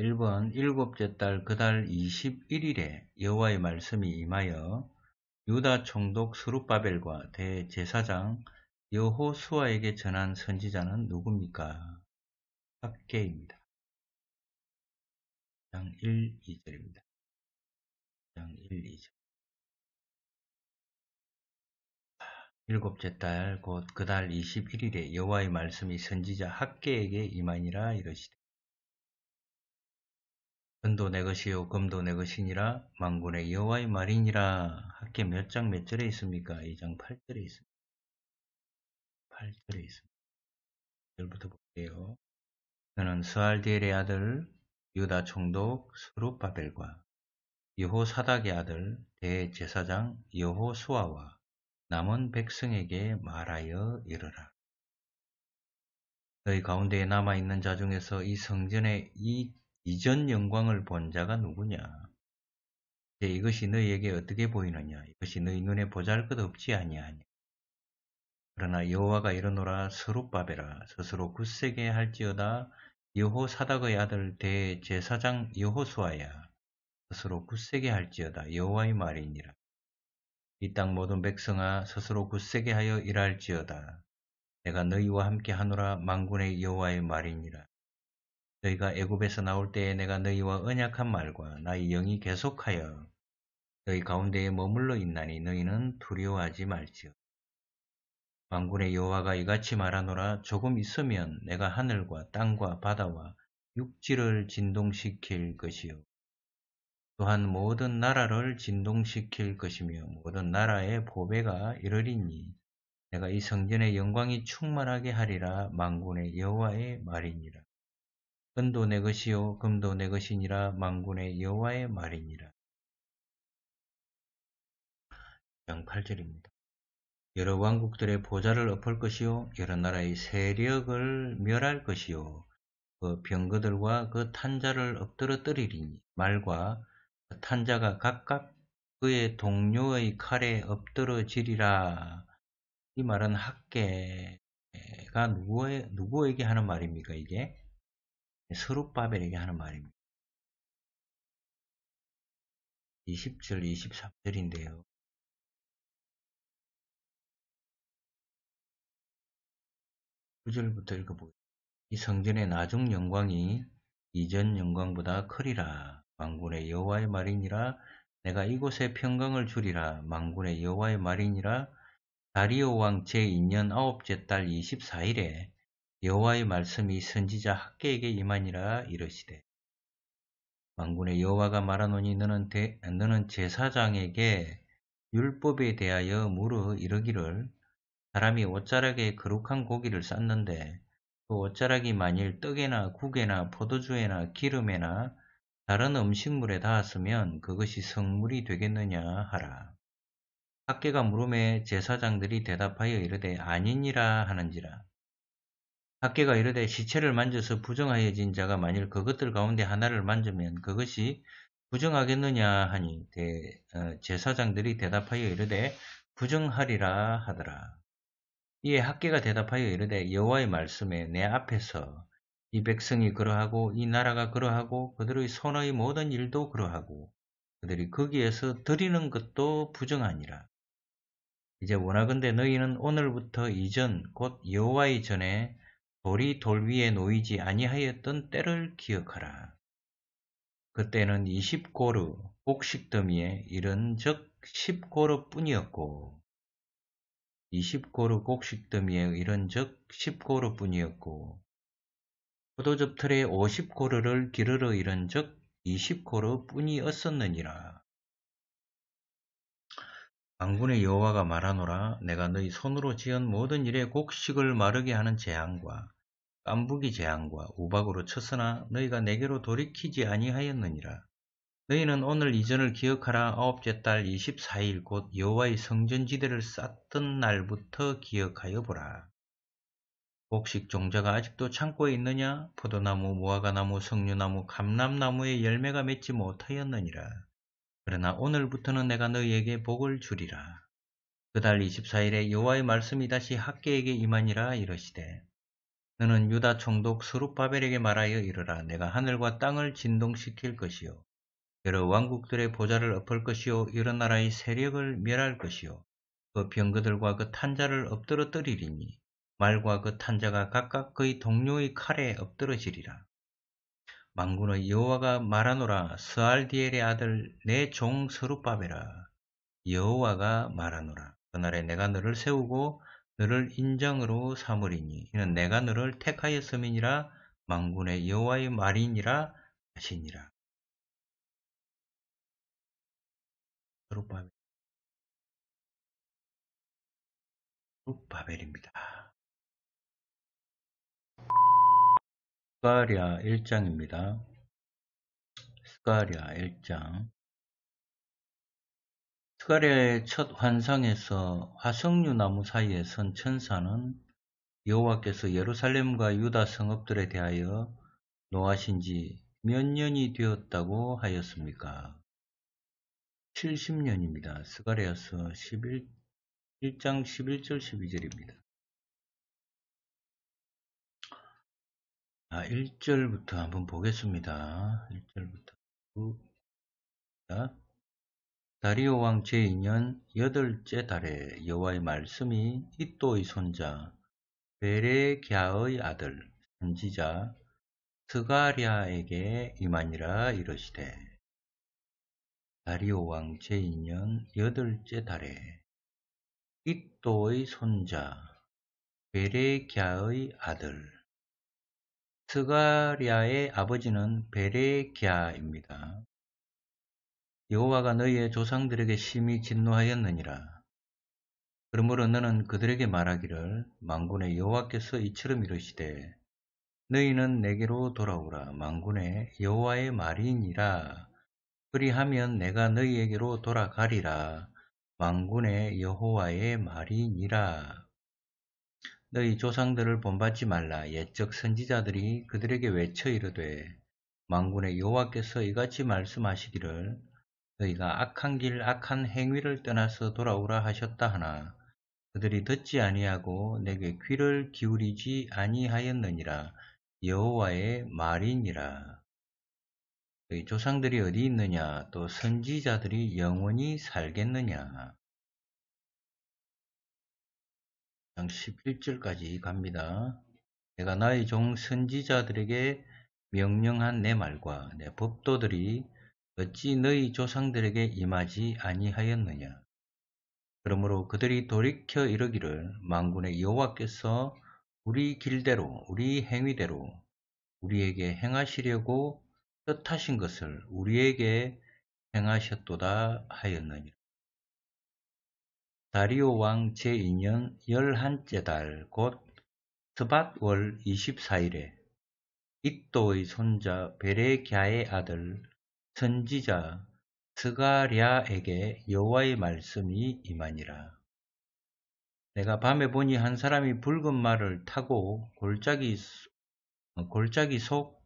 1번 일곱째 달 그달 21일에 여호와의 말씀이 임하여 유다 총독 수룹바벨과 대제사장 여호수아에게 전한 선지자는 누굽니까? 학계입니다. 장 1, 2절입니다. 장 1, 2절 일곱째 달 곧 그달 21일에 여호와의 말씀이 선지자 학계에게 임하니라 이러시되 은도 내 것이요 금도 내 것이니라 만군의 여호와의 말이니라 학계 몇장 몇 절에 있습니까? 2장 8절에 있습니다. 8절에 있습니다. 1절부터 볼게요. 그는 스알디엘의 아들 유다 총독 스룹바벨과 여호사닥의 아들 대제사장 여호수아와 남은 백성에게 말하여 이르라. 너희 가운데에 남아있는 자 중에서 이 성전의 이 이전 영광을 본 자가 누구냐? 이것이 너희에게 어떻게 보이느냐? 이것이 너희 눈에 보잘것없지 아니하냐? 그러나 여호와가 이르노라 서룻바벨라 스스로 굳세게 할지어다 여호사닥의 아들 대제사장 여호수아야 스스로 굳세게 할지어다 여호와의 말이니라 이 땅 모든 백성아 스스로 굳세게 하여 일할지어다 내가 너희와 함께 하노라 만군의 여호와의 말이니라 너희가 애굽에서 나올 때에 내가 너희와 언약한 말과 나의 영이 계속하여 너희 가운데에 머물러 있나니 너희는 두려워하지 말지어. 왕군의 여호와가 이같이 말하노라 조금 있으면 내가 하늘과 땅과 바다와 육지를 진동시킬 것이요 또한 모든 나라를 진동시킬 것이며 모든 나라의 보배가 이르리니 내가 이 성전의 영광이 충만하게 하리라 망군의 여호와의 말이니라. 은도 내 것이요 금도 내 것이니라 망군의 여호와의 말이니라. 8절입니다. 여러 왕국들의 보좌를 엎을 것이요 여러 나라의 세력을 멸할 것이요 그 병거들과 그 탄자를 엎드러뜨리리니 말과 그 탄자가 각각 그의 동료의 칼에 엎드러지리라 이 말은 학계가 누구에게 하는 말입니까 이게 서룻바벨에게 하는 말입니다. 20절, 23절인데요. 9절부터 읽어보겠습니다. 이 성전의 나중 영광이 이전 영광보다 크리라. 망군의 여호와의 말이니라. 내가 이곳에 평강을 주리라. 망군의 여호와의 말이니라. 다리오 왕 제2년 아홉째 달 24일에 여호와의 말씀이 선지자 학계에게 임하니라 이르시되 만군의 여호와가 말하노니 너는, 대, 너는 제사장에게 율법에 대하여 물어 이르기를 사람이 옷자락에 거룩한 고기를 쌌는데 그 옷자락이 만일 떡에나 국에나 포도주에나 기름에나 다른 음식물에 닿았으면 그것이 성물이 되겠느냐 하라. 학계가 물음에 제사장들이 대답하여 이르되 아니니라 하는지라. 학계가 이르되 시체를 만져서 부정하여진 자가 만일 그것들 가운데 하나를 만지면 그것이 부정하겠느냐 하니 대, 어, 제사장들이 대답하여 이르되 부정하리라 하더라. 이에 학계가 대답하여 이르되 여호와의 말씀에 내 앞에서 이 백성이 그러하고 이 나라가 그러하고 그들의 선의 모든 일도 그러하고 그들이 거기에서 드리는 것도 부정하니라. 이제 원하건대 너희는 오늘부터 이전 곧 여호와의 전에 돌이 돌 위에 놓이지 아니하였던 때를 기억하라. 그때는 20고르 곡식더미에 이른 적 10고르뿐이었고 20고르 곡식더미에 이른 적 10고르뿐이었고 포도즙틀에 50고르를 기르러 이른 적 20고르뿐이었었느니라. 망군의 여호와가 말하노라 내가 너희 손으로 지은 모든 일에 곡식을 마르게 하는 재앙과 깐부기 재앙과 우박으로 쳤으나 너희가 내게로 돌이키지 아니하였느니라. 너희는 오늘 이전을 기억하라 아홉째 달 24일 곧 여호와의 성전지대를 쌓던 날부터 기억하여 보라. 곡식 종자가 아직도 창고에 있느냐? 포도나무, 무화과나무, 석류나무, 감람나무의 열매가 맺지 못하였느니라. 그러나 오늘부터는 내가 너희에게 복을 주리라. 그달 24일에 여호와의 말씀이 다시 학계에게 임하니라 이러시되 너는 유다 총독 스룹바벨에게 말하여 이르라 내가 하늘과 땅을 진동시킬 것이요 여러 왕국들의 보좌를 엎을 것이요 여러 나라의 세력을 멸할 것이요 그 병거들과 그 탄자를 엎드러뜨리리니 말과 그 탄자가 각각 그의 동료의 칼에 엎드러지리라 망군의 여호와가 말하노라 스알디엘의 아들 내 종 서룻밥이라 여호와가 말하노라 그날에 내가 너를 세우고 너를 인정으로 삼으리니 이는 내가 너를 택하였음이니라 망군의 여호와의 말이니라 하시니라 서룻바벨 바벨입니다. 스가랴 1장입니다. 스가랴 1장 스가랴의 첫 환상에서 화석류 나무 사이에 선 천사는 여호와께서 예루살렘과 유다 성읍들에 대하여 노하신 지 몇 년이 되었다고 하였습니까? 70년입니다. 스가랴서 11, 1장 11절 12절입니다. 아, 1절부터 한번 보겠습니다. 1절부터. 자, 다리오 왕 제2년 여덟째 달에 여호와의 말씀이 이또의 손자 베레갸의 아들 선지자 스가랴에게 임하니라 이러시되 다리오 왕 제2년 여덟째 달에 이또의 손자 베레갸의 아들 스가리아의 아버지는 베레기아입니다 여호와가 너희의 조상들에게 심히 진노하였느니라. 그러므로 너는 그들에게 말하기를 망군의 여호와께서 이처럼 이르시되 너희는 내게로 돌아오라 망군의 여호와의 말이니라. 그리하면 내가 너희에게로 돌아가리라 망군의 여호와의 말이니라. 너희 조상들을 본받지 말라 옛적 선지자들이 그들에게 외쳐 이르되 망군의 여호와께서 이같이 말씀하시기를 너희가 악한 길 악한 행위를 떠나서 돌아오라 하셨다 하나 그들이 듣지 아니하고 내게 귀를 기울이지 아니하였느니라 여호와의 말이니라 너희 조상들이 어디 있느냐 또 선지자들이 영원히 살겠느냐 장 11절까지 갑니다. 내가 나의 종 선지자들에게 명령한 내 말과 내 법도들이 어찌 너희 조상들에게 임하지 아니하였느냐. 그러므로 그들이 돌이켜 이르기를 만군의 여호와께서 우리 길대로 우리 행위대로 우리에게 행하시려고 뜻하신 것을 우리에게 행하셨도다 하였느니라. 다리오 왕 제2년 열한째 달 곧 스밧월 24일에 익도의 손자 베레아의 아들 선지자 스가랴에게 여호와의 말씀이 임하니라. 내가 밤에 보니 한 사람이 붉은 말을 타고 골짜기 골짜기 속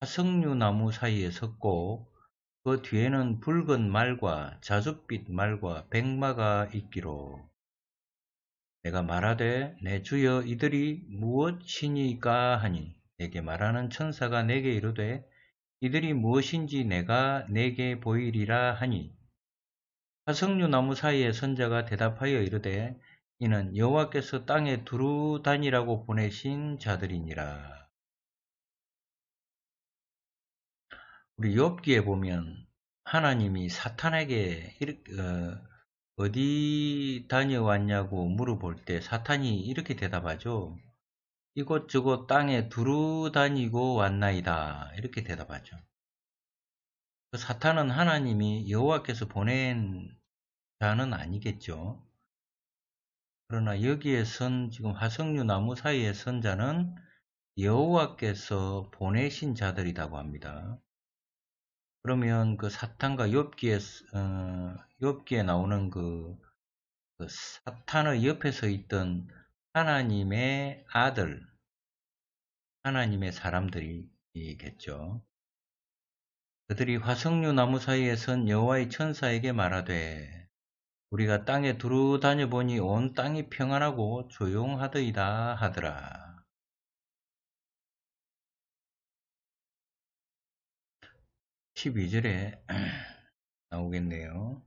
화석류 나무 사이에 섰고 그 뒤에는 붉은 말과 자줏빛 말과 백마가 있기로 내가 말하되 내 주여 이들이 무엇이니까 하니 내게 말하는 천사가 내게 이르되 이들이 무엇인지 내가 내게 보이리라 하니 화석류 나무 사이에 선자가 대답하여 이르되 이는 여호와께서 땅에 두루 다니라고 보내신 자들이니라. 우리 엽기에 보면 하나님이 사탄에게 어, 디 다녀왔냐고 물어볼 때 사탄이 이렇게 대답하죠. 이곳저곳 땅에 두루 다니고 왔나이다. 이렇게 대답하죠. 그 사탄은 하나님이 여호와께서 보낸 자는 아니겠죠. 그러나 여기에 선 지금 화석류 나무 사이에 선 자는 여호와께서 보내신 자들이라고 합니다. 그러면 그 사탄과 엽기에 어, 엽기에 나오는 그, 그 사탄의 옆에서 있던 하나님의 아들, 하나님의 사람들이겠죠. 그들이 화석류 나무 사이에 선 여호와의 천사에게 말하되 우리가 땅에 두루 다녀보니 온 땅이 평안하고 조용하더이다 하더라. 12절에 나오겠네요.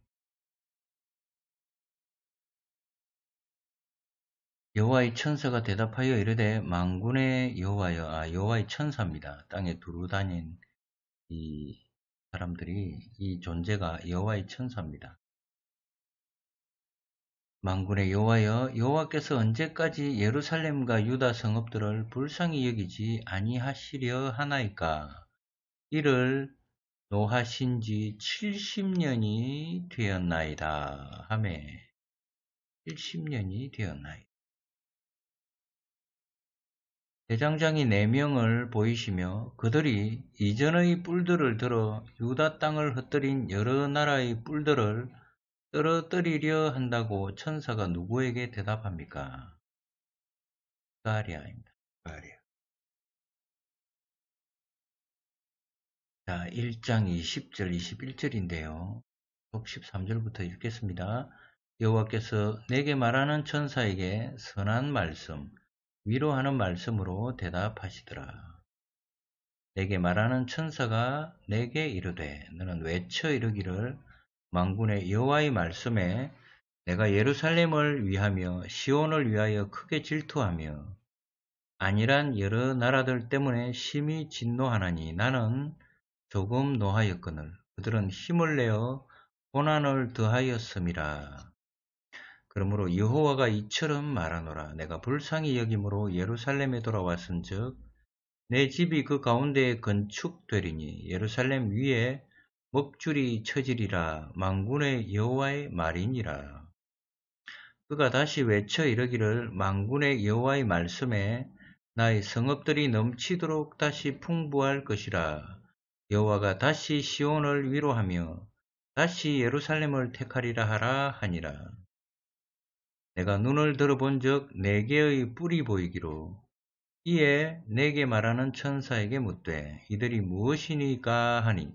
여호와의 천사가 대답하여 이르되 망군의 여호와여 아 여호와의 천사입니다. 땅에 두루다닌 이 사람들이 이 존재가 여호와의 천사입니다. 망군의 여호와여 여호와께서 언제까지 예루살렘과 유다 성읍들을 불쌍히 여기지 아니하시려 하나이까 이를 노하신 지 70년이 되었나이다 하매 70년이 되었나이다. 대장장이 네 명을 보이시며 그들이 이전의 뿔들을 들어 유다 땅을 흩뜨린 여러 나라의 뿔들을 떨어뜨리려 한다고 천사가 누구에게 대답합니까? 가리아입니다. 가리아. 자, 1장 20절, 21절인데요. 13절부터 읽겠습니다. 여호와께서 내게 말하는 천사에게 선한 말씀, 위로하는 말씀으로 대답하시더라. 내게 말하는 천사가 내게 이르되 너는 외쳐 이르기를 망군의 여호와의 말씀에 내가 예루살렘을 위하며 시온을 위하여 크게 질투하며 아니란 여러 나라들 때문에 심히 진노하나니 나는 조금 노하였거늘 그들은 힘을 내어 고난을 더하였음이라. 그러므로 여호와가 이처럼 말하노라 내가 불쌍히 여김으로 예루살렘에 돌아왔은즉 내 집이 그 가운데에 건축되리니 예루살렘 위에 먹줄이 처지리라 망군의 여호와의 말이니라. 그가 다시 외쳐 이르기를 망군의 여호와의 말씀에 나의 성읍들이 넘치도록 다시 풍부할 것이라 여호와가 다시 시온을 위로하며 다시 예루살렘을 택하리라 하라 하니라. 내가 눈을 들어본 적 네 개의 뿔이 보이기로 이에 내게 말하는 천사에게 묻되 이들이 무엇이니까 하니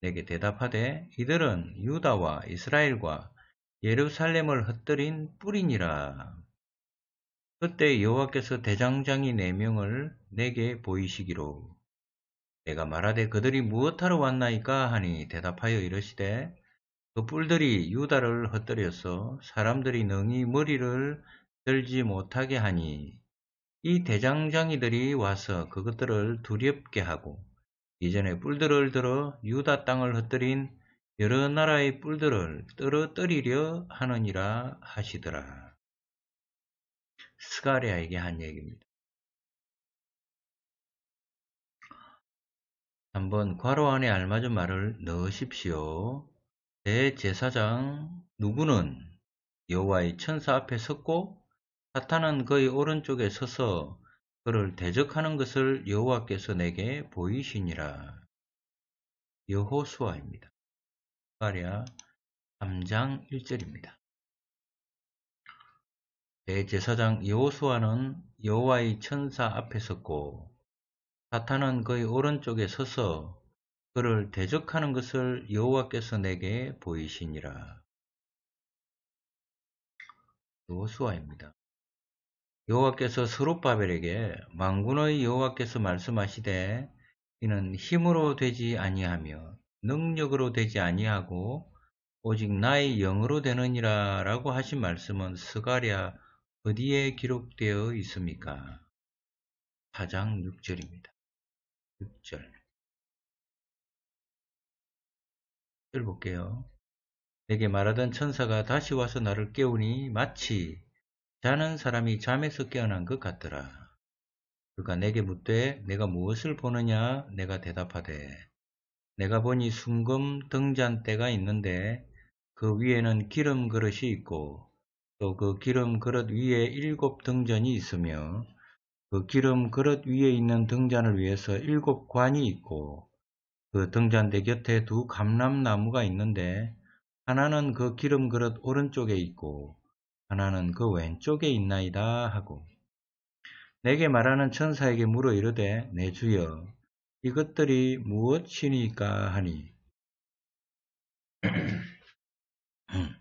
내게 대답하되 이들은 유다와 이스라엘과 예루살렘을 흩뜨린 뿔이니라. 그때 여호와께서 대장장이 네 명을 내게 보이시기로 내가 말하되 그들이 무엇하러 왔나이까 하니 대답하여 이르시되 그 뿔들이 유다를 헛들여서 사람들이 능히 머리를 들지 못하게 하니 이 대장장이들이 와서 그것들을 두렵게 하고 이전에 뿔들을 들어 유다 땅을 헛들인 여러 나라의 뿔들을 떨어뜨리려 하느니라 하시더라. 스가리아에게 한 얘기입니다. 한번 괄호 안에 알맞은 말을 넣으십시오. 대제사장 누구는 여호와의 천사 앞에 섰고 사탄은 그의 오른쪽에 서서 그를 대적하는 것을 여호와께서 내게 보이시니라. 여호수아입니다. 가랴 3장 1절입니다. 대제사장 여호수아는 여호와의 천사 앞에 섰고 사탄은 그의 오른쪽에 서서 그를 대적하는 것을 여호와께서 내게 보이시니라. 요수아입니다. 여호와께서 스룹바벨에게 망군의 여호와께서 말씀하시되 이는 힘으로 되지 아니하며 능력으로 되지 아니하고 오직 나의 영으로 되느니라 라고 하신 말씀은 스가랴 어디에 기록되어 있습니까? 4장 6절입니다. 6절. 6절 볼게요. 내게 말하던 천사가 다시 와서 나를 깨우니 마치 자는 사람이 잠에서 깨어난 것 같더라. 그가 내게 묻되 내가 무엇을 보느냐 내가 대답하되 내가 보니 순금 등잔대가 있는데 그 위에는 기름 그릇이 있고 또 그 기름 그릇 위에 일곱 등전이 있으며 그 기름 그릇 위에 있는 등잔을 위해서 일곱 관이 있고 그 등잔대 곁에 두 감람나무가 있는데 하나는 그 기름 그릇 오른쪽에 있고 하나는 그 왼쪽에 있나이다 하고 내게 말하는 천사에게 물어 이르되 내 주여 이것들이 무엇이니까 하니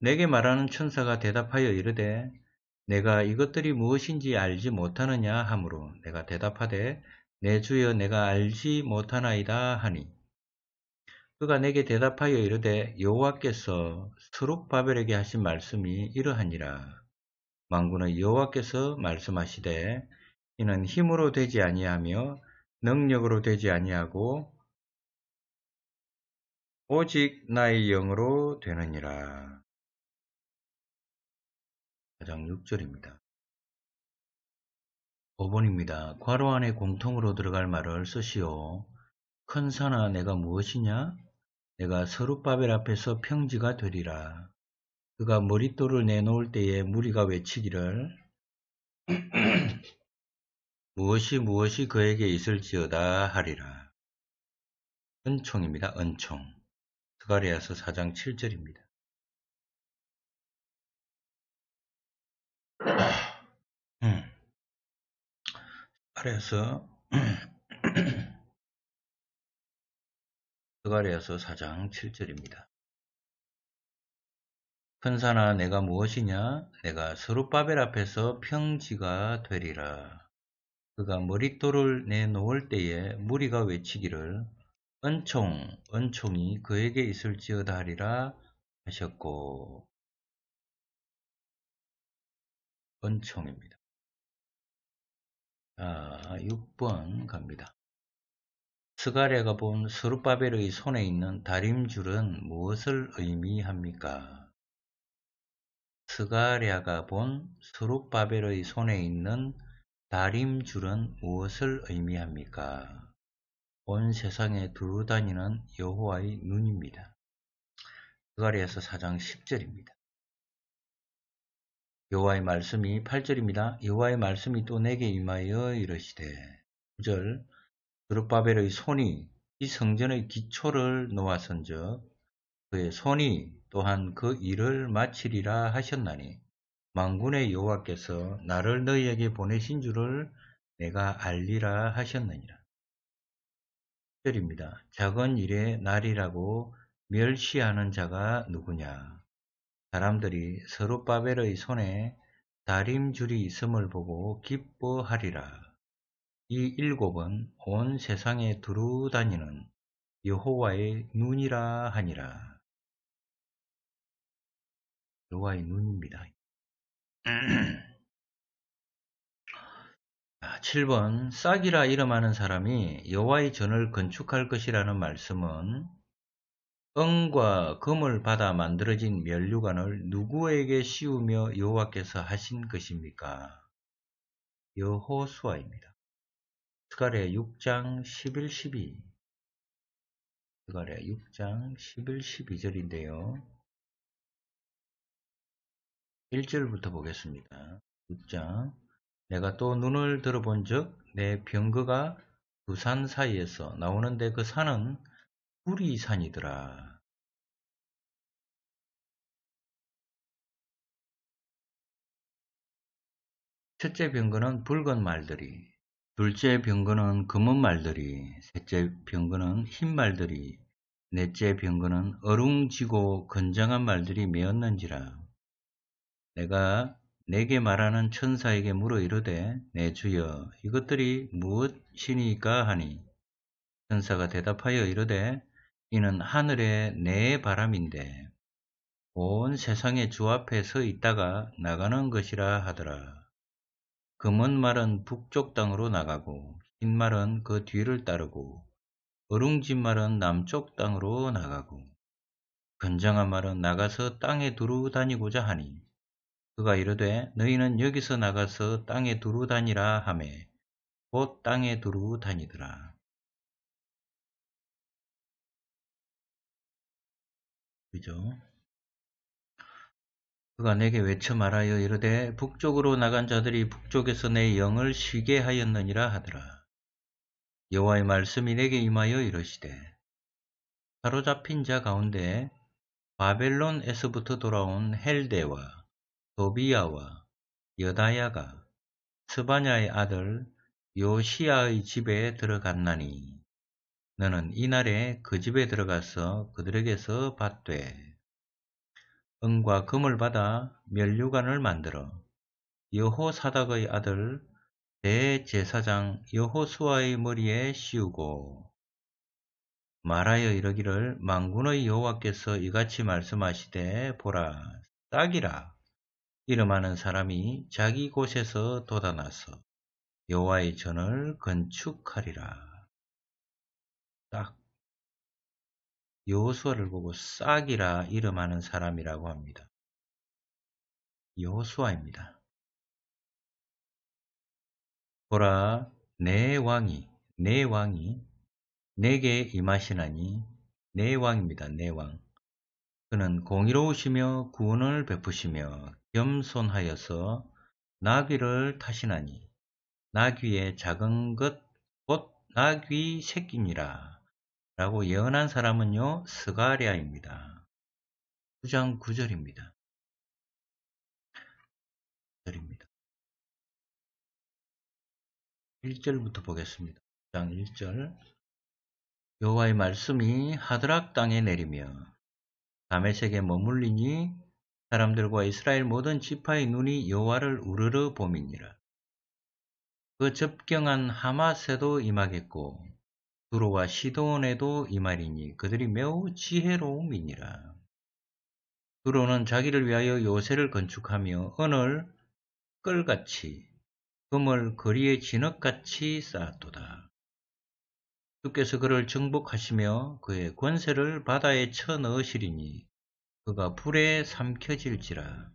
내게 말하는 천사가 대답하여 이르되 내가 이것들이 무엇인지 알지 못하느냐 하므로 내가 대답하되 내 주여 내가 알지 못하나이다 하니 그가 내게 대답하여 이르되 여호와께서 스룹바벨에게 하신 말씀이 이러하니라 망군은 여호와께서 말씀하시되 이는 힘으로 되지 아니하며 능력으로 되지 아니하고 오직 나의 영으로 되느니라 4장 6절입니다. 5번입니다. 괄호 안에 공통으로 들어갈 말을 쓰시오. 큰 산아 내가 무엇이냐? 내가 서룻바벨 앞에서 평지가 되리라. 그가 머릿돌을 내놓을 때에 무리가 외치기를 무엇이 무엇이 그에게 있을지어다 하리라. 은총입니다. 은총. 스가리아서 4장 7절입니다. 음. 아래에서 스가리아서 4장 7절입니다. 큰사나 내가 무엇이냐 내가 서룻바벨 앞에서 평지가 되리라. 그가 머릿돌을 내놓을 때에 무리가 외치기를 은총 은총이 그에게 있을지어다 하리라 하셨고 은총입니다. 아, 6번 갑니다. 스가랴가 본 스룹바벨의 손에 있는 다림줄은 무엇을 의미합니까? 스가랴가 본 스룹바벨의 손에 있는 다림줄은 무엇을 의미합니까? 온 세상에 두루 다니는 여호와의 눈입니다. 스가랴서 4장 10절입니다. 여호와의 말씀이 8절입니다. 여호와의 말씀이 또 내게 임하여 이르시되 9절 그룹바벨의 손이 이 성전의 기초를 놓아선즉 그의 손이 또한 그 일을 마치리라 하셨나니 망군의 여호와께서 나를 너희에게 보내신 줄을 내가 알리라 하셨느니라. 10절입니다. 작은 일의 날이라고 멸시하는 자가 누구냐? 사람들이 서룻바벨의 손에 다림줄이 있음을 보고 기뻐하리라. 이 일곱은 온 세상에 두루 다니는 여호와의 눈이라 하니라. 여호와의 눈입니다. 7번 싹이라 이름하는 사람이 여호와의 전을 건축할 것이라는 말씀은 은과 금을 받아 만들어진 면류관을 누구에게 씌우며 여호와께서 하신 것입니까? 여호수아입니다. 스가랴 6장 11, 12 스가랴 6장 11, 12절인데요. 1절부터 보겠습니다. 6장 내가 또 눈을 들어본 적 내 병거가 두 산 사이에서 나오는데 그 산은 우리산이더라 첫째 병거는 붉은 말들이 둘째 병거는 검은 말들이 셋째 병거는 흰 말들이 넷째 병거는 어룽지고 건장한 말들이 메었는지라 내가 내게 말하는 천사에게 물어 이르되 내 주여 이것들이 무엇이니까 하니 천사가 대답하여 이르되 이는 하늘의 내 바람인데 온세상에주 앞에 서 있다가 나가는 것이라 하더라. 금은 말은 북쪽 땅으로 나가고 흰 말은 그 뒤를 따르고 어룽진 말은 남쪽 땅으로 나가고 건장한 말은 나가서 땅에 두루 다니고자 하니 그가 이르되 너희는 여기서 나가서 땅에 두루 다니라 하매 곧 땅에 두루 다니더라. 그죠? 그가 내게 외쳐 말하여 이르되 북쪽으로 나간 자들이 북쪽에서 내 영을 쉬게 하였느니라 하더라. 여호와의 말씀이 내게 임하여 이르시되 사로잡힌 자 가운데 바벨론에서부터 돌아온 헬데와 도비야와 여다야가 스바냐의 아들 요시야의 집에 들어갔나니 너는 이날에 그 집에 들어가서 그들에게서 받되 은과 금을 받아 멸류관을 만들어 여호사닥의 아들 대제사장 여호수아의 머리에 씌우고 말하여 이러기를 망군의 여호와께서 이같이 말씀하시되 보라 딱이라 이름하는 사람이 자기 곳에서 돋아나서 여호와의 전을 건축하리라. 여호수아를 보고 싹이라 이름하는 사람이라고 합니다. 여호수아입니다. 보라 내 왕이 내 왕이 내게 임하시나니 내 왕입니다. 내 왕. 그는 공의로우시며 구원을 베푸시며 겸손하여서 나귀를 타시나니 나귀의 작은 것 곧 나귀 새끼니라. 라고 예언한 사람은요 스가리아입니다 9장 9절입니다. 9절입니다. 1절부터 보겠습니다. 9장 1절 여호와의 말씀이 하드락 땅에 내리며 다메섹에 머물리니 사람들과 이스라엘 모든 지파의 눈이 여호와를 우르르 봄이니라. 그 접경한 하마세도 임하겠고 두로와 시돈에도 이말이니 그들이 매우 지혜로움이니라. 두로는 자기를 위하여 요새를 건축하며 은을 끌같이 금을 거리에 진흙같이 쌓았도다. 주께서 그를 정복하시며 그의 권세를 바다에 쳐넣으시리니 그가 불에 삼켜질지라.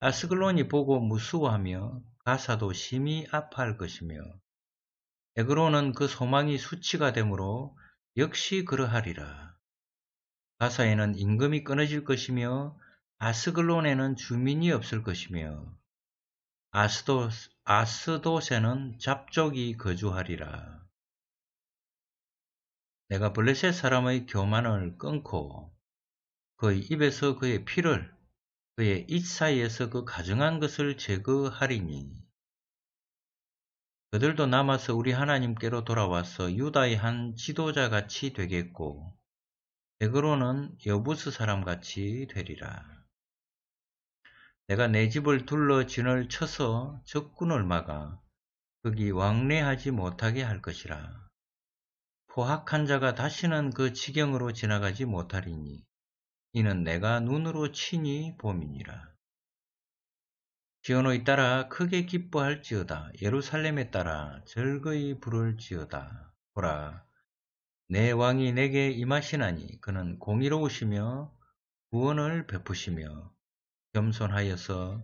아스글론이 보고 무수하며 가사도 심히 아파할 것이며 에그로는 그 소망이 수치가 되므로 역시 그러하리라. 가사에는 임금이 끊어질 것이며 아스글론에는 주민이 없을 것이며 아스도, 아스도세는 잡족이 거주하리라. 내가 블레셋 사람의 교만을 끊고 그의 입에서 그의 피를 그의 잇 사이에서 그 가증한 것을 제거하리니 그들도 남아서 우리 하나님께로 돌아와서 유다의 한 지도자같이 되겠고 백으로는 여부스 사람같이 되리라. 내가 내 집을 둘러 진을 쳐서 적군을 막아 거기 왕래하지 못하게 할 것이라. 포악한 자가 다시는 그 지경으로 지나가지 못하리니 이는 내가 눈으로 친히 봄이니라. 지어노에 따라 크게 기뻐할지어다. 예루살렘에 따라 즐거이 부를지어다. 보라, 내 왕이 내게 임하시나니 그는 공의로우시며 구원을 베푸시며 겸손하여서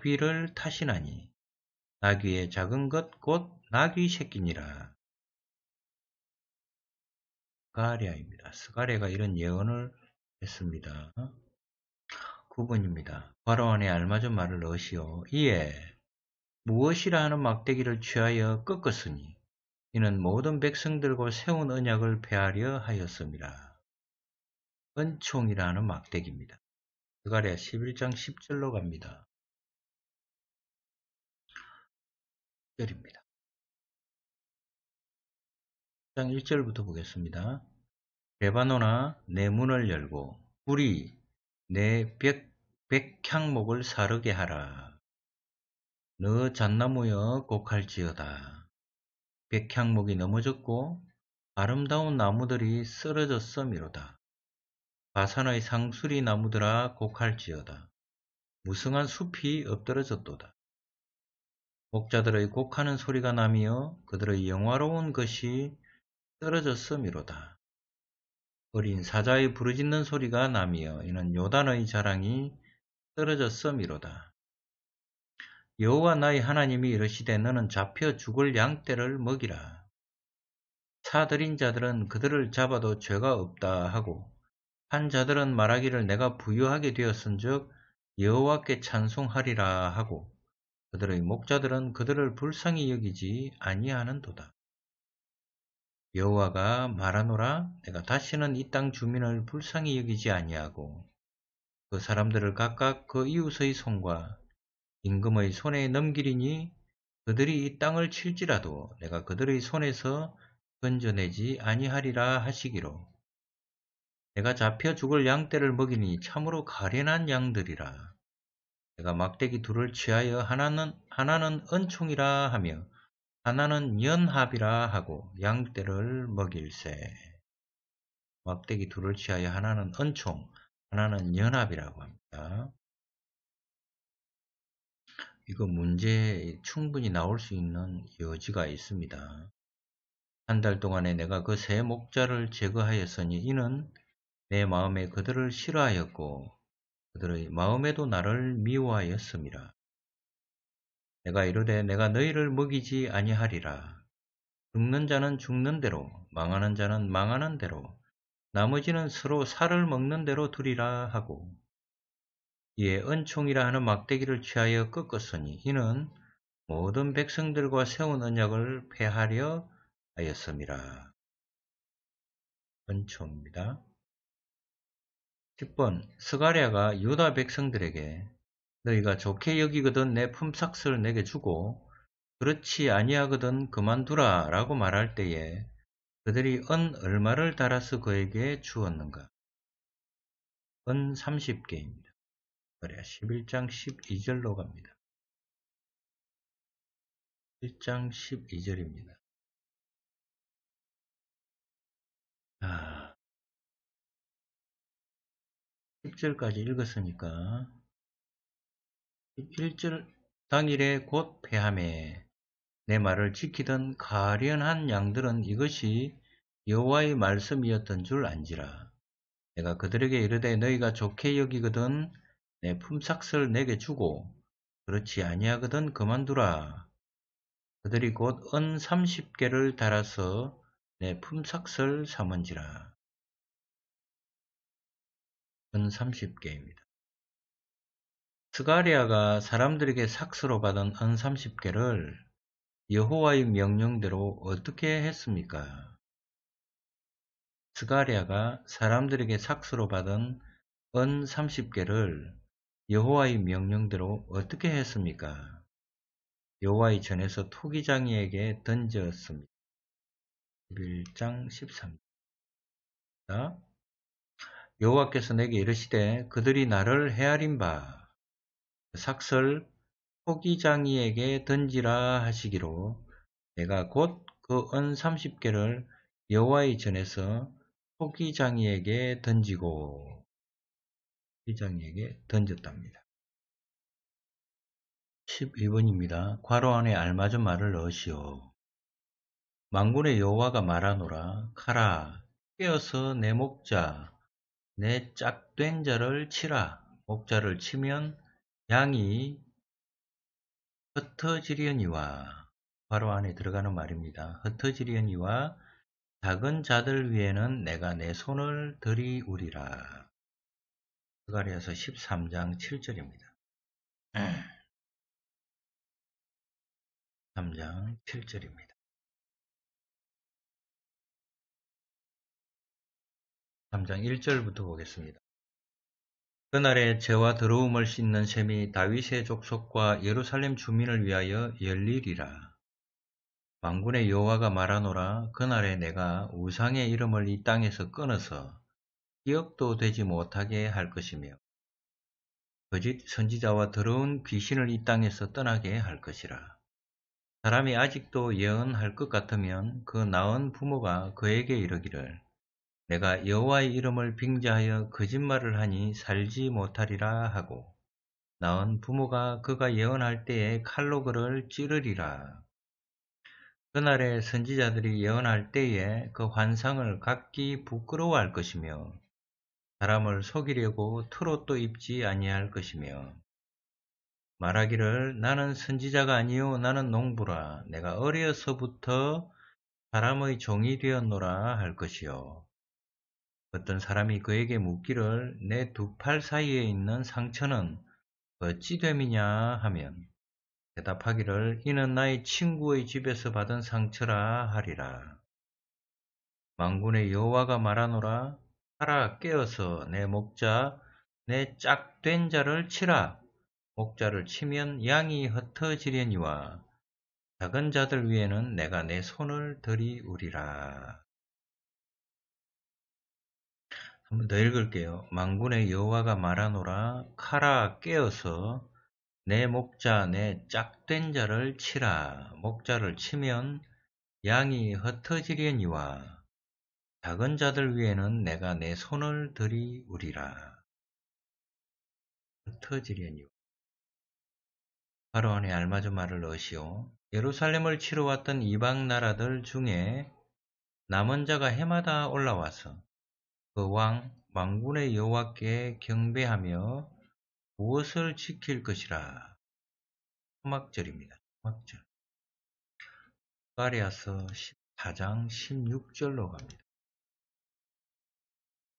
나귀를 타시나니 나귀의 작은 것 곧 나귀 새끼니라. 스가랴입니다. 스가랴가 이런 예언을 했습니다. 9번입니다. 바로 안에 알맞은 말을 넣으시오. 이에 무엇이라는 막대기를 취하여 꺾었으니 이는 모든 백성들과 세운 언약을 배하려 하였습니다. 은총이라는 막대기입니다. 그가랴 11장 10절로 갑니다. 10절입니다. 1장 1절부터 보겠습니다. 레바논아내 문을 열고 불이 내 백, 백향목을 사르게 하라. 너 잣나무여 곡할지어다. 백향목이 넘어졌고 아름다운 나무들이 쓰러졌어미로다 바산의 상수리 나무들아 곡할지어다. 무성한 숲이 엎드러졌도다. 목자들의 곡하는 소리가 나며 그들의 영화로운 것이 떨어졌음이로다. 어린 사자의 부르짖는 소리가 나며 이는 요단의 자랑이 떨어졌음이로다. 여호와 나의 하나님이 이르시되 너는 잡혀 죽을 양떼를 먹이라. 사들인 자들은 그들을 잡아도 죄가 없다 하고 한 자들은 말하기를 내가 부유하게 되었은즉 여호와께 찬송하리라 하고 그들의 목자들은 그들을 불쌍히 여기지 아니하는도다. 여호와가 말하노라 내가 다시는 이 땅 주민을 불쌍히 여기지 아니하고 그 사람들을 각각 그 이웃의 손과 임금의 손에 넘기리니 그들이 이 땅을 칠지라도 내가 그들의 손에서 건져내지 아니하리라 하시기로 내가 잡혀 죽을 양떼를 먹이니 참으로 가련한 양들이라 내가 막대기 둘을 취하여 하나는 하나는 은총이라 하며 하나는 연합이라 하고 양떼를 먹일세. 막대기 둘을 취하여 하나는 은총, 하나는 연합이라고 합니다. 이거 문제 에 충분히 나올 수 있는 여지가 있습니다. 한 달 동안에 내가 그 세 목자를 제거하였으니 이는 내 마음에 그들을 싫어하였고 그들의 마음에도 나를 미워하였습니다. 내가 이르되 내가 너희를 먹이지 아니하리라. 죽는 자는 죽는 대로, 망하는 자는 망하는 대로, 나머지는 서로 살을 먹는 대로 두리라 하고. 이에 은총이라 하는 막대기를 취하여 꺾었으니 이는 모든 백성들과 세운 언약을 폐하려 하였습니다. 은총입니다. 10번 스가랴가 유다 백성들에게 너희가 좋게 여기거든 내 품삯을 내게 주고 그렇지 아니하거든 그만두라 라고 말할 때에 그들이 은 얼마를 달아서 그에게 주었는가? 은 30개입니다. 그래 야 11장 12절로 갑니다. 1장 12절입니다. 아, 10절까지 읽었으니까 일절 당일에 곧 폐함에 내 말을 지키던 가련한 양들은 이것이 여호와의 말씀이었던 줄 안지라 내가 그들에게 이르되 너희가 좋게 여기거든 내 품삯을 내게 주고 그렇지 아니하거든 그만두라 그들이 곧 은 30개를 달아서 내 품삯을 삼은지라 은 30개입니다. 스가리아가 사람들에게 삭스로 받은 은 30개를 여호와의 명령대로 어떻게 했습니까? 스가리아가 사람들에게 삭스로 받은 은 30개를 여호와의 명령대로 어떻게 했습니까? 여호와의 전에서 토기장이에게 던졌습니다. 11장 13절 여호와께서 내게 이르시되 그들이 나를 헤아린 바 삭설 포기장이에게 던지라 하시기로 내가 곧 그 은 30개를 여호와의 전에서 포기장이에게 던지고 포기장이에게 던졌답니다. 12번입니다. 괄호 안에 알맞은 말을 넣으시오. 망군의 여호와가 말하노라 카라 깨어서 내 목자 내 짝된 자를 치라 목자를 치면 양이 흩어지려니와 바로 안에 들어가는 말입니다. 흩어지려니와 작은 자들 위에는 내가 내 손을 들이우리라. 스가리아서 13장 7절입니다. 3장 7절입니다. 3장 1절부터 보겠습니다. 그날에 죄와 더러움을 씻는 셈이 다윗의 족속과 예루살렘 주민을 위하여 열리리라. 망군의 여호와가 말하노라 그날에 내가 우상의 이름을 이 땅에서 끊어서 기억도 되지 못하게 할 것이며 거짓 선지자와 더러운 귀신을 이 땅에서 떠나게 할 것이라. 사람이 아직도 예언할 것 같으면 그 낳은 부모가 그에게 이르기를 내가 여호와의 이름을 빙자하여 거짓말을 하니 살지 못하리라 하고 낳은 부모가 그가 예언할 때에 칼로 그를 찌르리라. 그날에 선지자들이 예언할 때에 그 환상을 각기 부끄러워할 것이며 사람을 속이려고 트롯도 입지 아니할 것이며 말하기를 나는 선지자가 아니요 나는 농부라 내가 어려서부터 사람의 종이 되었노라 할 것이요 어떤 사람이 그에게 묻기를 내 두 팔 사이에 있는 상처는 어찌 됨이냐 하면 대답하기를 이는 나의 친구의 집에서 받은 상처라 하리라. 망군의 여호와가 말하노라 하라 깨어서 내 목자 내 짝된 자를 치라 목자를 치면 양이 흩어지려니와 작은 자들 위에는 내가 내 손을 들이우리라. 한번 더 읽을게요. 망군의 여호와가 말하노라 카라 깨어서 내 목자 내 짝된 자를 치라 목자를 치면 양이 흩어지려니와 작은 자들 위에는 내가 내 손을 들이우리라 흩어지려니와 바로 안에 알마주 말을 넣으시오 예루살렘을 치러 왔던 이방 나라들 중에 남은 자가 해마다 올라와서 그왕망군의 여호와께 경배하며 무엇을 지킬 것이라. 초막절입니다. 초막절. 가리아서 14장 16절로 갑니다.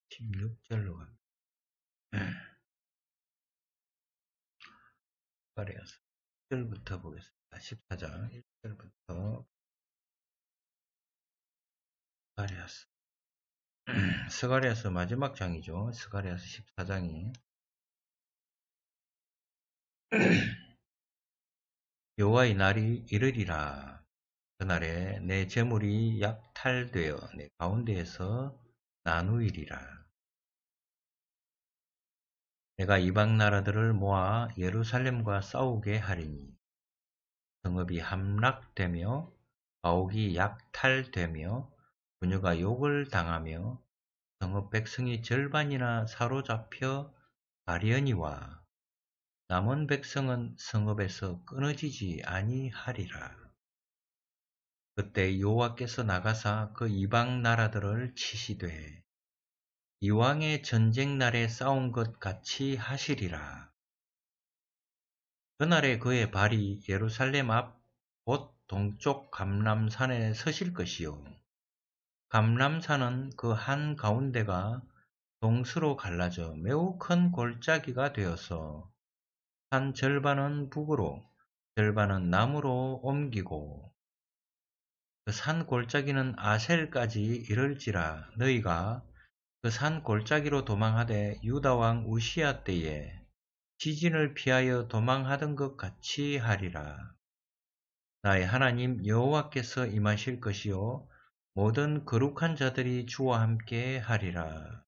16절로 갑니다. 가리아서 1절부터 보겠습니다. 14장 1절부터 가리아서 스가리아서 마지막 장이죠. 스가리아서 14장이 여호와의 날이 이르리라. 그날에 내 재물이 약탈되어 내 가운데에서 나누이리라. 내가 이방 나라들을 모아 예루살렘과 싸우게 하리니 성업이 함락되며 가옥이 약탈되며 그녀가 욕을 당하며 성읍 백성이 절반이나 사로잡혀 가려니와 남은 백성은 성읍에서 끊어지지 아니하리라. 그때 여호와께서 나가사 그 이방 나라들을 치시되 이왕의 전쟁 날에 싸운 것 같이 하시리라. 그날에 그의 발이 예루살렘 앞 곧 동쪽 감람산에 서실 것이요 감람산은 그 한 가운데가 동수로 갈라져 매우 큰 골짜기가 되어서 산 절반은 북으로 절반은 남으로 옮기고 그 산 골짜기는 아셀까지 이를지라 너희가 그 산 골짜기로 도망하되 유다왕 우시아 때에 지진을 피하여 도망하던 것 같이 하리라. 나의 하나님 여호와께서 임하실 것이요 모든 거룩한 자들이 주와 함께 하리라.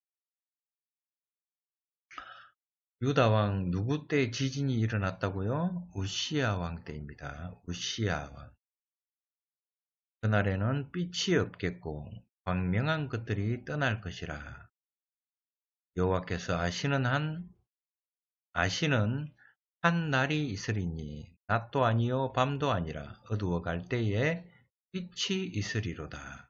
유다 왕 누구 때 지진이 일어났다고요? 우시아 왕 때입니다. 우시아 왕. 그날에는 빛이 없겠고 광명한 것들이 떠날 것이라. 여호와께서 아시는 한 아시는 한 날이 있으리니 낮도 아니요 밤도 아니라 어두워 갈 때에 빛이 있으리로다.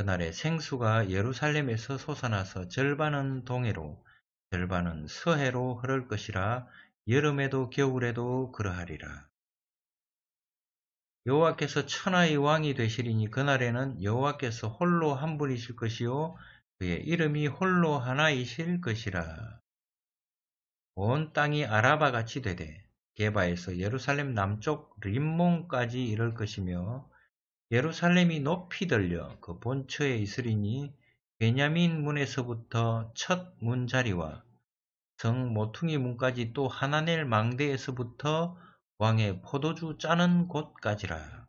그날에 생수가 예루살렘에서 솟아나서 절반은 동해로 절반은 서해로 흐를 것이라 여름에도 겨울에도 그러하리라. 여호와께서 천하의 왕이 되시리니 그날에는 여호와께서 홀로 한 분이실 것이요 그의 이름이 홀로 하나이실 것이라. 온 땅이 아라바같이 되되 게바에서 예루살렘 남쪽 림몬까지 이를 것이며 예루살렘이 높이 들려 그 본처에 있으리니 베냐민 문에서부터 첫 문자리와 성 모퉁이 문까지 또 하나넬 망대에서부터 왕의 포도주 짜는 곳까지라.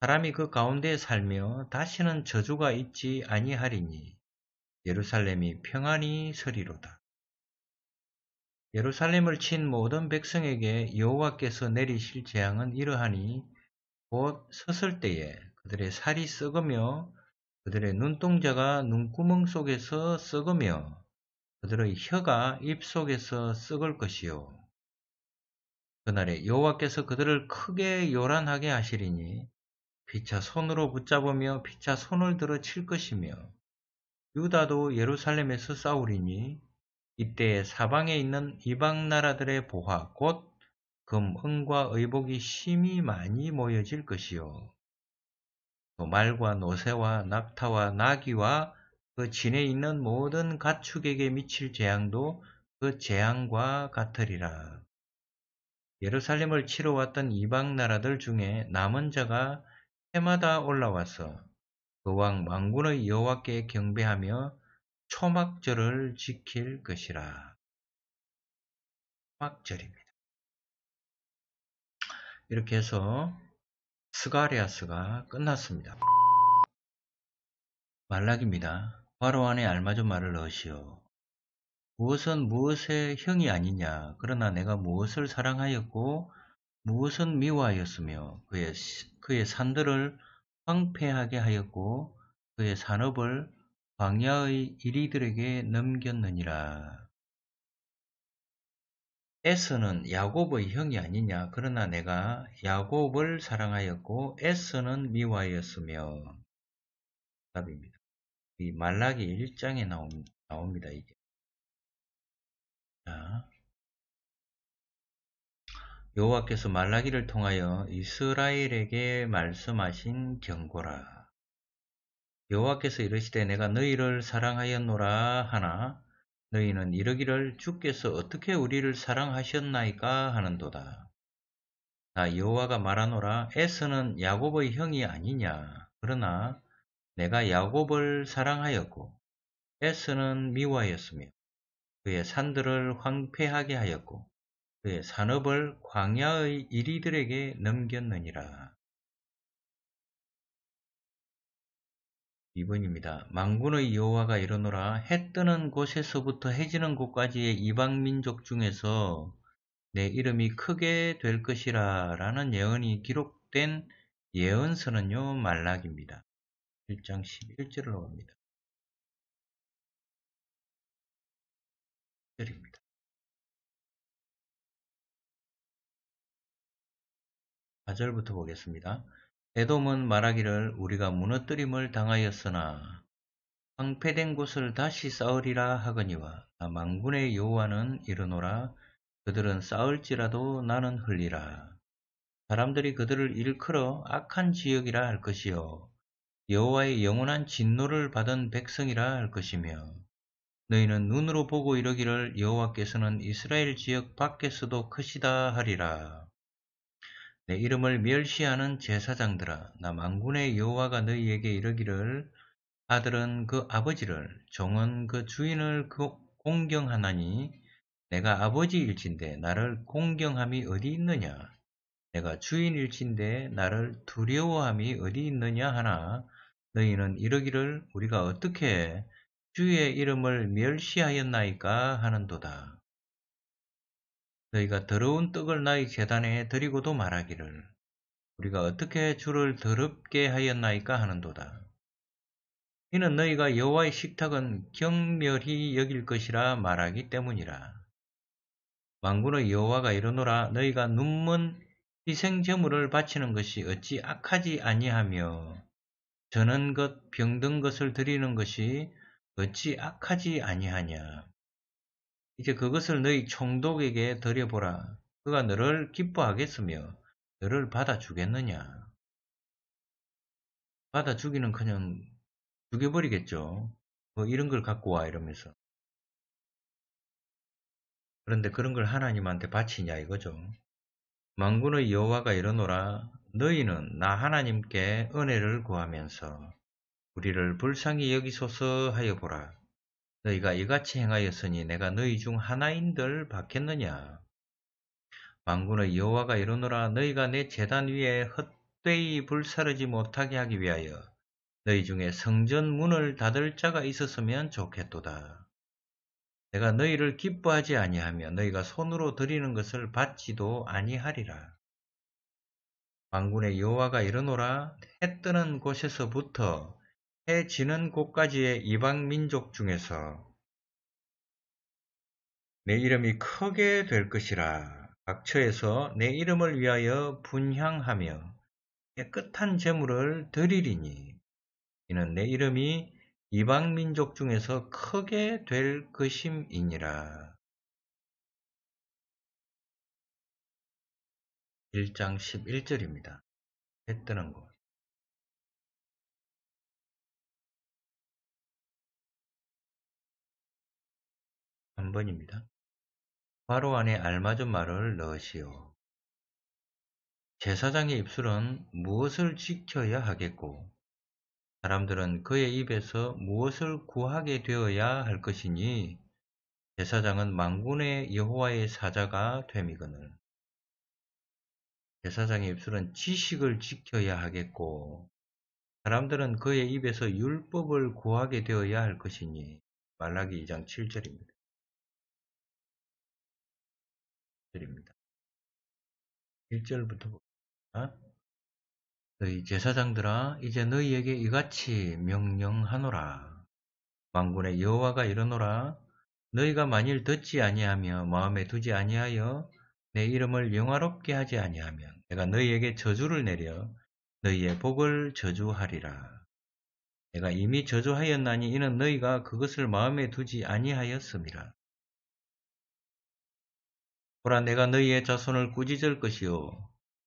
사람이 그 가운데 살며 다시는 저주가 있지 아니하리니 예루살렘이 평안히 서리로다. 예루살렘을 친 모든 백성에게 여호와께서 내리실 재앙은 이러하니 곧 섰을 때에 그들의 살이 썩으며 그들의 눈동자가 눈구멍 속에서 썩으며 그들의 혀가 입 속에서 썩을 것이요. 그날에 여호와께서 그들을 크게 요란하게 하시리니 피차 손으로 붙잡으며 피차 손을 들어 칠 것이며 유다도 예루살렘에서 싸우리니 이때 사방에 있는 이방 나라들의 보화 곧 금, 은과 의복이 심히 많이 모여질 것이요. 또 말과 노새와 낙타와 나귀와 그 진에 있는 모든 가축에게 미칠 재앙도 그 재앙과 같으리라. 예루살렘을 치러 왔던 이방 나라들 중에 남은 자가 해마다 올라와서 그왕 망군의 여호와께 경배하며 초막절을 지킬 것이라. 초막절입니다. 이렇게 해서 스가리아스가 끝났습니다. 말락입니다. 바로 안에 알맞은 말을 넣으시오. 무엇은 무엇의 형이 아니냐. 그러나 내가 무엇을 사랑하였고 무엇은 미워하였으며 그의, 그의 산들을 황폐하게 하였고 그의 산업을 광야의 이리들에게 넘겼느니라. 에서는 야곱의 형이 아니냐 그러나 내가 야곱을 사랑하였고 에서는 미워하였으며 답입니다. 이 말라기 1장에 나옴, 나옵니다. 이게. 자, 여호와께서 말라기를 통하여 이스라엘에게 말씀하신 경고라. 여호와께서 이르시되 내가 너희를 사랑하였노라 하나 너희는 이러기를 주께서 어떻게 우리를 사랑하셨나이까 하는도다. 나 여호와가 말하노라 에서는 야곱의 형이 아니냐 그러나 내가 야곱을 사랑하였고 에서는 미워하였으며 그의 산들을 황폐하게 하였고 그의 산업을 광야의 이리들에게 넘겼느니라. 2번입니다. 망군의 여호와가 이르노라 해 뜨는 곳에서부터 해지는 곳까지의 이방 민족 중에서 내 이름이 크게 될 것이라 라는 예언이 기록된 예언서는요 말락입니다. 1장 11절을 봅니다. 1절입니다. 좌절부터 보겠습니다. 에돔은 말하기를 우리가 무너뜨림을 당하였으나 황폐된 곳을 다시 싸으리라 하거니와 만군의 여호와는 이르노라 그들은 싸울지라도 나는 흘리라 사람들이 그들을 일컬어 악한 지역이라 할 것이요 여호와의 영원한 진노를 받은 백성이라 할 것이며 너희는 눈으로 보고 이러기를 여호와께서는 이스라엘 지역 밖에서도 크시다 하리라. 내 이름을 멸시하는 제사장들아 나 만군의 여호와가 너희에게 이르기를 아들은 그 아버지를 종은 그 주인을 그 공경하나니 내가 아버지일진데 나를 공경함이 어디 있느냐 내가 주인일진데 나를 두려워함이 어디 있느냐 하나 너희는 이르기를 우리가 어떻게 주의 이름을 멸시하였나이까 하는도다. 너희가 더러운 떡을 나의 계단에 드리고도 말하기를 우리가 어떻게 주를 더럽게 하였나이까 하는도다. 이는 너희가 여호와의 식탁은 경멸히 여길 것이라 말하기 때문이라. 만군의 여호와가 이르노라 너희가 눈먼 희생 제물을 바치는 것이 어찌 악하지 아니하며 저는 것 병든 것을 드리는 것이 어찌 악하지 아니하냐 이제 그것을 너희 총독에게 드려보라. 그가 너를 기뻐하겠으며 너를 받아주겠느냐. 받아주기는 그냥 죽여버리겠죠. 뭐 이런 걸 갖고 와 이러면서. 그런데 그런 걸 하나님한테 바치냐 이거죠. 망군의 여호와가 이러노라 너희는 나 하나님께 은혜를 구하면서 우리를 불쌍히 여기소서 하여 보라. 너희가 이같이 행하였으니 내가 너희 중 하나인들 받겠느냐 만군의 여호와가 이르노라 너희가 내 재단 위에 헛되이 불사르지 못하게 하기 위하여 너희 중에 성전 문을 닫을 자가 있었으면 좋겠도다. 내가 너희를 기뻐하지 아니하며 너희가 손으로 드리는 것을 받지도 아니하리라. 만군의 여호와가 이르노라 해 뜨는 곳에서부터 해지는 곳까지의 이방 민족 중에서 내 이름이 크게 될 것이라 각처에서 내 이름을 위하여 분향하며 깨끗한 재물을 드리리니 이는 내 이름이 이방 민족 중에서 크게 될 것임이니라. 1장 11절입니다. 해 뜨는 곳 한번입니다. 바로 안에 알맞은 말을 넣으시오. 제사장의 입술은 무엇을 지켜야 하겠고 사람들은 그의 입에서 무엇을 구하게 되어야 할 것이니 제사장은 망군의 여호와의 사자가 됨이거늘. 제사장의 입술은 지식을 지켜야 하겠고 사람들은 그의 입에서 율법을 구하게 되어야 할 것이니 말라기 2장 7절입니다. 드립니다. 1절부터 봅니다. 너희 제사장들아 이제 너희에게 이같이 명령하노라. 왕군의 여호와가 이르노라. 너희가 만일 듣지 아니하며 마음에 두지 아니하여 내 이름을 영화롭게 하지 아니하면 내가 너희에게 저주를 내려 너희의 복을 저주하리라. 내가 이미 저주하였나니 이는 너희가 그것을 마음에 두지 아니하였음이라. 보라 내가 너희의 자손을 꾸짖을 것이요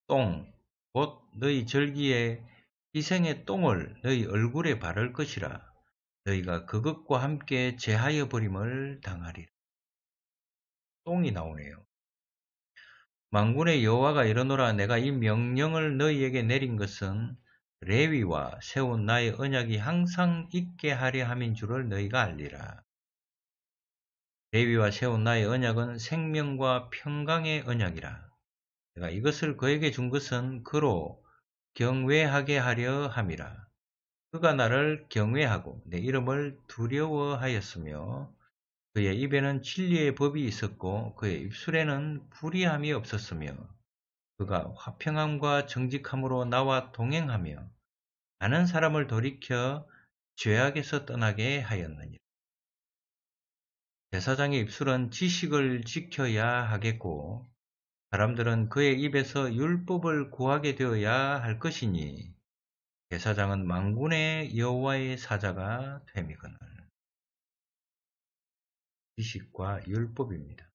똥곧 너희 절기에 희생의 똥을 너희 얼굴에 바를 것이라 너희가 그것과 함께 제하여 버림을 당하리라 똥이 나오네요 망군의 여호와가 이르노라 내가 이 명령을 너희에게 내린 것은 레위와 세운 나의 언약이 항상 있게 하려 함인 줄을 너희가 알리라. 레위와 세운 나의 언약은 생명과 평강의 언약이라. 내가 이것을 그에게 준 것은 그로 경외하게 하려 함이라. 그가 나를 경외하고 내 이름을 두려워하였으며 그의 입에는 진리의 법이 있었고 그의 입술에는 불의함이 없었으며 그가 화평함과 정직함으로 나와 동행하며 아는 사람을 돌이켜 죄악에서 떠나게 하였느니라. 제사장의 입술은 지식을 지켜야 하겠고 사람들은 그의 입에서 율법을 구하게 되어야 할 것이니 제사장은 망군의 여호와의 사자가 됨이거늘 지식과 율법입니다.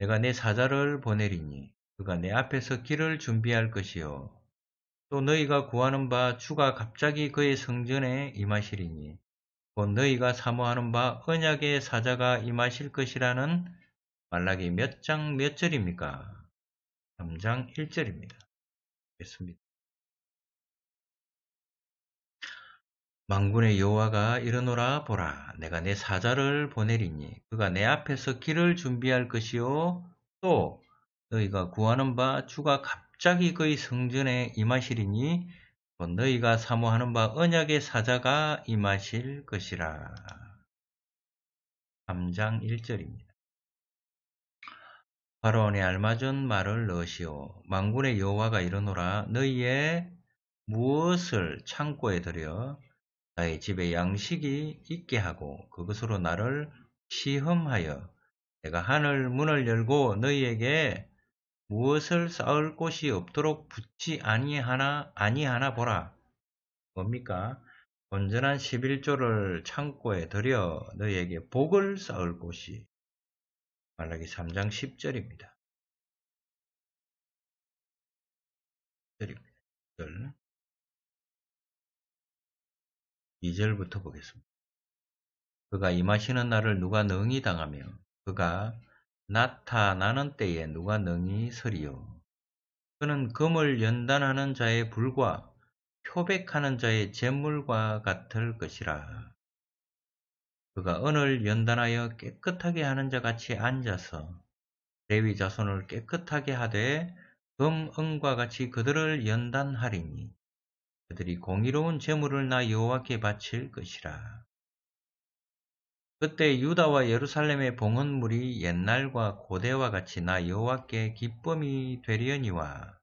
내가 내 사자를 보내리니 그가 내 앞에서 길을 준비할 것이요 또 너희가 구하는 바 주가 갑자기 그의 성전에 임하시리니 뭐 너희가 사모하는 바 언약의 사자가 임하실 것이라는 말라기 몇 장 몇 절입니까? 3장 1절입니다. 됐습니다. 망군의 여호와가 일어노라 보라 내가 내 사자를 보내리니 그가 내 앞에서 길을 준비할 것이요 또 너희가 구하는 바 주가 갑자기 그의 성전에 임하시리니 너희가 사모하는 바 언약의 사자가 임하실 것이라. 3장 1절입니다. 바로원에 알맞은 말을 넣으시오. 망군의 여호와가 이르노라 너희의 무엇을 창고에 들여 나의 집에 양식이 있게 하고 그것으로 나를 시험하여 내가 하늘 문을 열고 너희에게 무엇을 쌓을 곳이 없도록 붙지 아니하나 아니하나 보라. 뭡니까? 온전한 11조를 창고에 들여 너에게 복을 쌓을 곳이 말라기 3장 10절입니다. 2절부터 보겠습니다. 그가 임하시는 날을 누가 능히 당하며 그가 나타나는 때에 누가 능히 서리요. 그는 금을 연단하는 자의 불과 표백하는 자의 재물과 같을 것이라. 그가 은을 연단하여 깨끗하게 하는 자 같이 앉아서 레위 자손을 깨끗하게 하되 금 은과 같이 그들을 연단하리니 그들이 공의로운 재물을 나 여호와께 바칠 것이라. 그때 유다와 예루살렘의 봉헌물이 옛날과 고대와 같이 나 여호와께 기쁨이 되리니와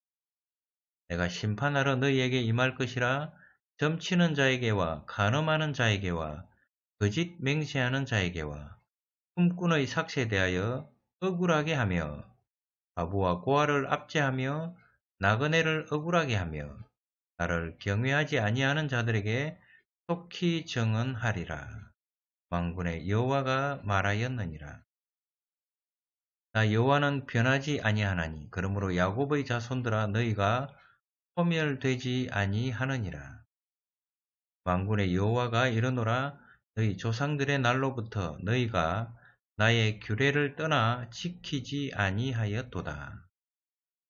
내가 심판하러 너희에게 임할 것이라 점치는 자에게와 간음하는 자에게와 거짓 그 맹세하는 자에게와 꿈꾼의 삭세에 대하여 억울하게 하며 바부와 고아를 압제하며 나그네를 억울하게 하며 나를 경외하지 아니하는 자들에게 속히 정언하리라. 왕군의 여호와가 말하였느니라. 나 여호와는 변하지 아니하나니 그러므로 야곱의 자손들아 너희가 소멸되지 아니하느니라. 왕군의 여호와가 이르노라 너희 조상들의 날로부터 너희가 나의 규례를 떠나 지키지 아니하였도다.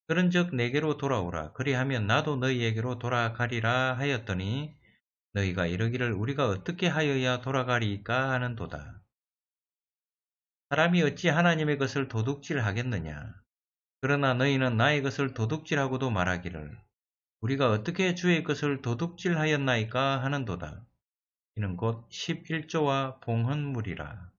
그런즉 내게로 돌아오라 그리하면 나도 너희에게로 돌아가리라 하였더니 너희가 이러기를 우리가 어떻게 하여야 돌아가리까 하는도다. 사람이 어찌 하나님의 것을 도둑질하겠느냐. 그러나 너희는 나의 것을 도둑질하고도 말하기를 우리가 어떻게 주의 것을 도둑질하였나이까 하는도다. 이는 곧 11조와 봉헌물이라.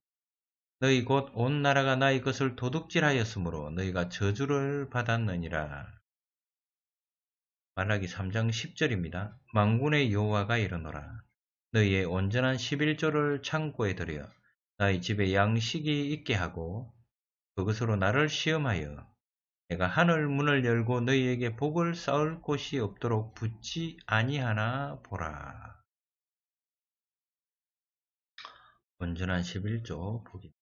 너희 곧 온 나라가 나의 것을 도둑질하였으므로 너희가 저주를 받았느니라. 말라기 3장 10절입니다. 망군의 여호와가 이르노라 너희의 온전한 11조를 창고에 들여 나의 집에 양식이 있게 하고 그것으로 나를 시험하여 내가 하늘 문을 열고 너희에게 복을 쌓을 곳이 없도록 붙지 아니하나 보라. 온전한 11조 복이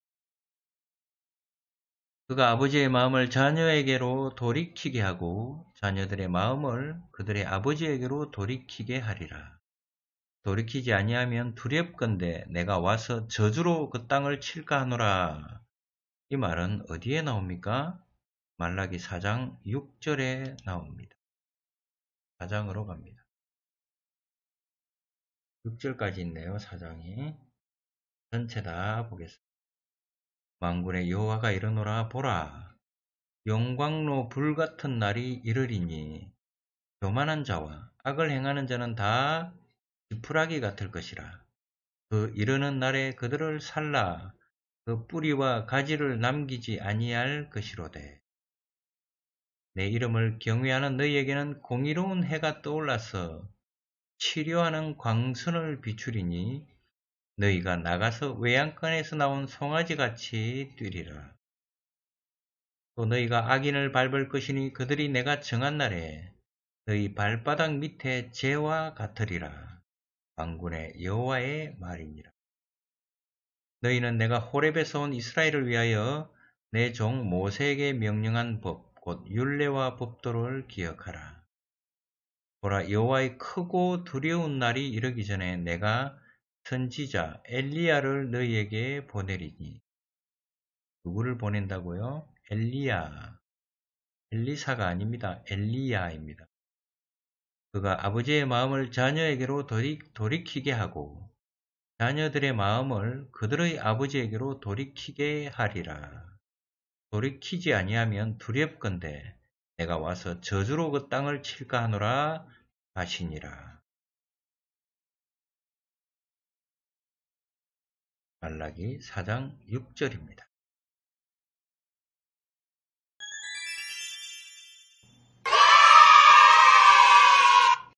그가 아버지의 마음을 자녀에게로 돌이키게 하고 자녀들의 마음을 그들의 아버지에게로 돌이키게 하리라. 돌이키지 아니하면 두렵건대 내가 와서 저주로 그 땅을 칠까 하노라. 이 말은 어디에 나옵니까? 말라기 4장 6절에 나옵니다. 4장으로 갑니다. 6절까지 있네요. 4장이. 전체 다 보겠습니다. 망군의 여호와가 이르노라 보라 영광로 불같은 날이 이르리니 교만한 자와 악을 행하는 자는 다 지푸라기 같을 것이라 그 이르는 날에 그들을 살라 그 뿌리와 가지를 남기지 아니할 것이로되 내 이름을 경외하는 너희에게는 공의로운 해가 떠올라서 치료하는 광선을 비추리니 너희가 나가서 외양간에서 나온 송아지같이 뛰리라. 또 너희가 악인을 밟을 것이니 그들이 내가 정한 날에 너희 발바닥 밑에 재와 같으리라. 왕군의 여호와의 말입니다. 너희는 내가 호렙에서 온 이스라엘을 위하여 내 종 모세에게 명령한 법, 곧 율례와 법도를 기억하라. 보라 여호와의 크고 두려운 날이 이르기 전에 내가 선지자 엘리야를 너희에게 보내리니 누구를 보낸다고요? 엘리야. 엘리사가 아닙니다. 엘리야입니다. 그가 아버지의 마음을 자녀에게로 돌이키게 하고 자녀들의 마음을 그들의 아버지에게로 돌이키게 하리라. 돌이키지 아니하면 두렵건대 내가 와서 저주로 그 땅을 칠까 하노라 하시니라. 말라기 4장 6절입니다.